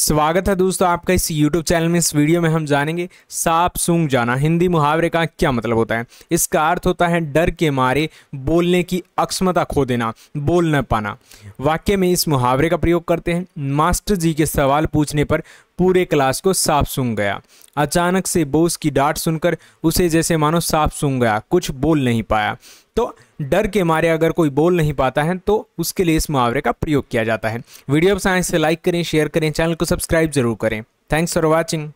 स्वागत है दोस्तों आपका इस YouTube चैनल में इस वीडियो में हम जानेंगे साप सूंग जाना हिंदी मुहावरे का क्या मतलब होता है इसका अर्थ होता है डर के मारे बोलने की अक्षमता खो देना बोल न पाना वाक्य में इस मुहावरे का प्रयोग करते हैं मास्टर जी के सवाल पूछने पर पूरे क्लास को सांप सूंघ गया अचानक से बोस की डांट सुनकर उसे जैसे मानो सांप सूंघ गया कुछ बोल नहीं पाया तो डर के मारे अगर कोई बोल नहीं पाता है तो उसके लिए इस मुहावरे का प्रयोग किया जाता है वीडियो साइंस से लाइक करें शेयर करें चैनल को सब्सक्राइब जरूर करें थैंक्स फॉर वॉचिंग